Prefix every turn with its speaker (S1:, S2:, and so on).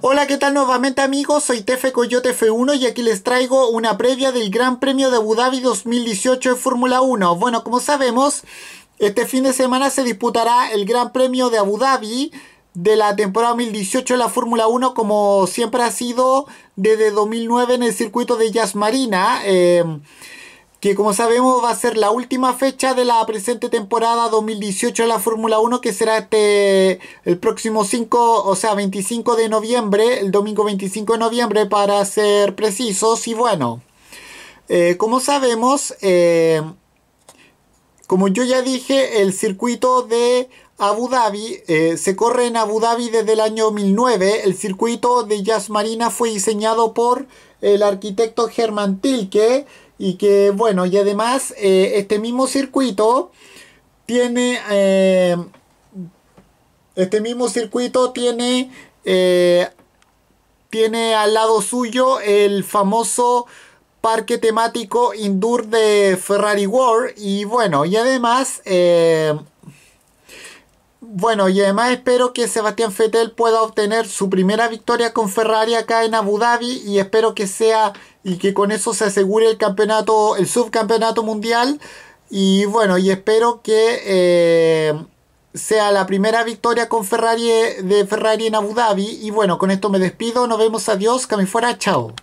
S1: Hola, ¿qué tal nuevamente amigos? Soy Tefe Coyote F1 y aquí les traigo una previa del Gran Premio de Abu Dhabi 2018 de Fórmula 1. Bueno, como sabemos, este fin de semana se disputará el Gran Premio de Abu Dhabi de la temporada 2018 de la Fórmula 1 como siempre ha sido desde 2009 en el circuito de Jazz Marina. Eh, que como sabemos va a ser la última fecha de la presente temporada 2018 de la Fórmula 1, que será este el próximo 5, o sea, 25 de noviembre, el domingo 25 de noviembre para ser precisos. Y bueno, eh, como sabemos, eh, como yo ya dije, el circuito de Abu Dhabi eh, se corre en Abu Dhabi desde el año 2009. El circuito de Jazz Marina fue diseñado por el arquitecto Germán Tilke y que bueno, y además eh, este mismo circuito tiene... Eh, este mismo circuito tiene... Eh, tiene al lado suyo el famoso parque temático indoor de Ferrari World. Y bueno, y además bueno, y además espero que Sebastián Fettel pueda obtener su primera victoria con Ferrari acá en Abu Dhabi y espero que sea y que con eso se asegure el campeonato, el subcampeonato mundial. Y bueno, y espero que eh, sea la primera victoria con Ferrari de Ferrari en Abu Dhabi. Y bueno, con esto me despido, nos vemos, adiós, que fuera, chao.